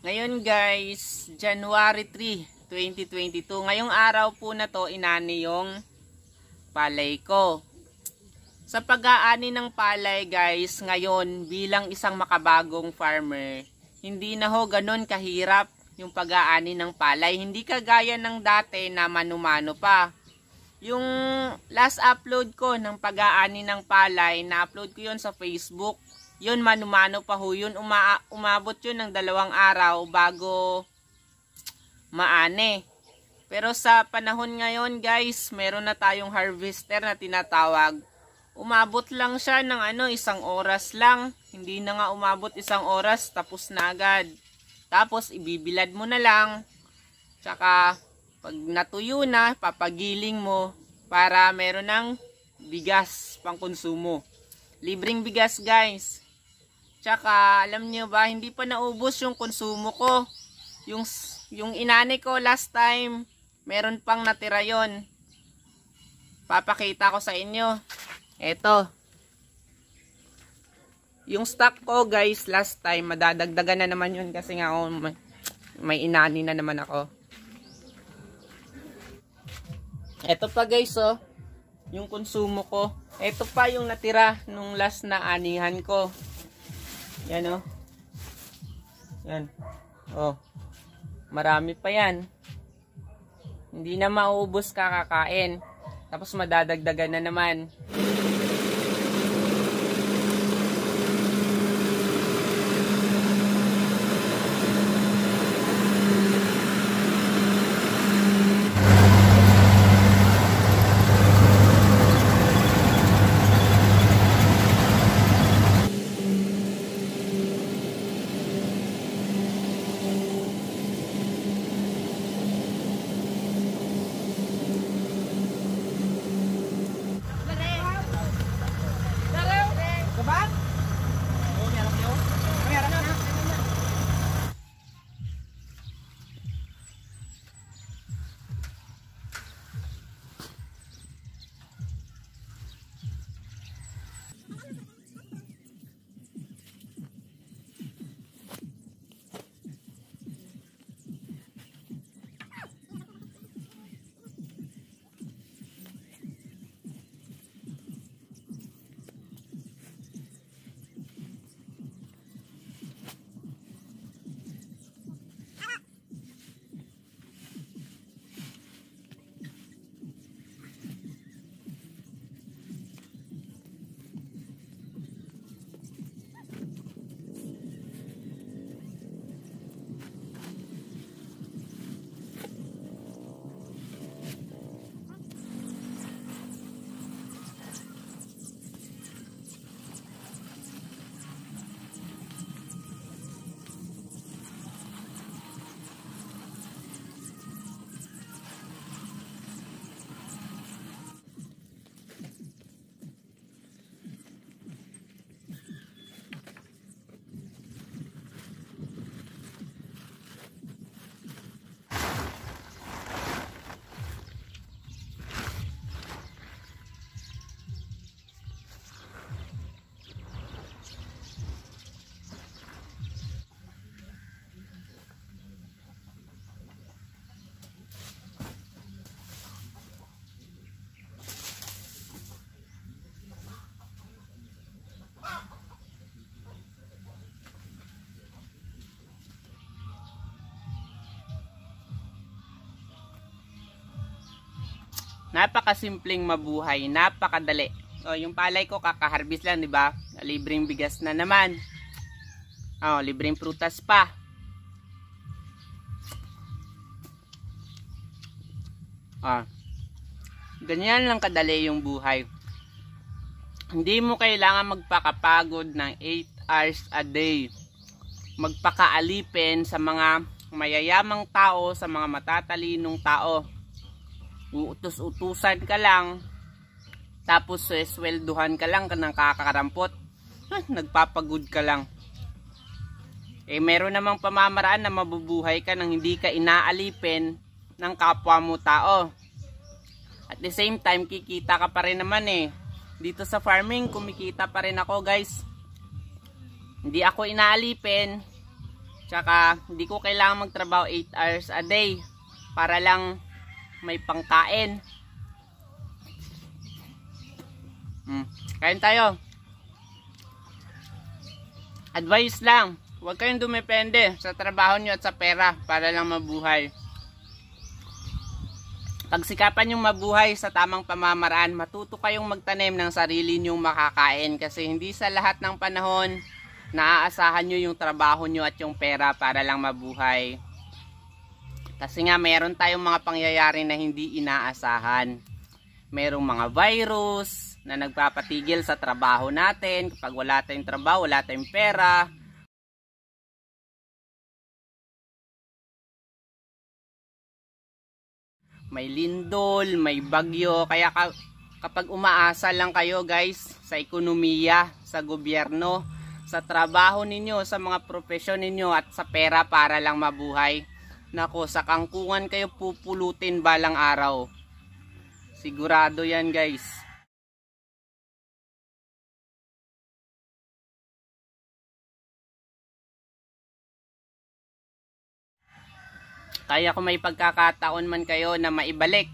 Ngayon guys, January 3, 2022. Ngayong araw po na to, inani yung palay ko. Sa pag-aani ng palay guys, ngayon bilang isang makabagong farmer, hindi na ho ganun kahirap yung pag-aani ng palay. Hindi kagaya ng dati na manumano pa. Yung last upload ko ng pag-aani ng palay, na-upload ko yon sa Facebook yun, manumano pa ho. Yun, uma umabot yun ng dalawang araw bago maane. Pero sa panahon ngayon guys, meron na tayong harvester na tinatawag. Umabot lang siya ng ano, isang oras lang. Hindi na nga umabot isang oras, tapos na agad. Tapos ibibilad mo na lang. Tsaka pag natuyo na, papagiling mo para meron ng bigas pang konsumo. Libreng bigas guys. Tsaka alam niyo ba, hindi pa naubos yung konsumo ko. Yung yung inani ko last time, meron pang natira 'yon. Papakita ko sa inyo. Ito. Yung stock ko guys, last time madadagdagan na naman 'yon kasi nga oh, may, may inani na naman ako. Ito pa guys oh, yung konsumo ko. Ito pa yung natira nung last na anihan ko. Yan oh. Yan. Oh. Marami pa yan. Hindi na mauubos kakakain. Tapos madadagdagan na naman. Napakasimpleng mabuhay, napakadali. Oh, yung palay ko kakaharvest lang, 'di ba? Libreng bigas na naman. Oh, libreng prutas pa. Ah. Ganyan lang kadali yung buhay. Hindi mo kailangan magpakapagod ng 8 hours a day. Magpakaalipin sa mga mayayamang tao, sa mga matatalinong tao uutos-utusan ka lang tapos eh, swelduhan ka lang kanang kakarampot huh, nagpapagod ka lang eh meron namang pamamaraan na mabubuhay ka nang hindi ka inaalipin ng kapwa mo tao at the same time kikita ka pa rin naman eh dito sa farming kumikita pa rin ako guys hindi ako inaalipin tsaka hindi ko kailangan magtrabaho 8 hours a day para lang may pangkain. mm. Kain tayo. Advice lang, huwag kayong dumepende sa trabaho nyo at sa pera para lang mabuhay. Pagsikapan yung mabuhay sa tamang pamamaraan, matuto kayong magtanim ng sarili nyong makakain kasi hindi sa lahat ng panahon naaasahan nyo yung trabaho nyo at yung pera para lang mabuhay. Kasi nga meron tayong mga pangyayari na hindi inaasahan. Merong mga virus na nagpapatigil sa trabaho natin. Kapag wala tayong trabaho, wala tayong pera. May lindol, may bagyo. Kaya ka, kapag umaasa lang kayo guys sa ekonomiya, sa gobyerno, sa trabaho ninyo, sa mga profesyon ninyo at sa pera para lang mabuhay. Nako, sa kangkungan kayo pupulutin balang araw. Sigurado yan guys. Kaya kung may pagkakataon man kayo na maibalik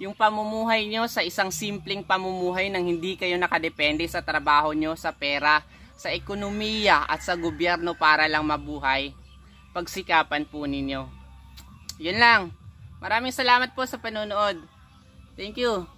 yung pamumuhay nyo sa isang simpleng pamumuhay nang hindi kayo nakadepende sa trabaho nyo, sa pera, sa ekonomiya at sa gobyerno para lang mabuhay, pagsikapan po ninyo yun lang. Maraming salamat po sa panonood. Thank you.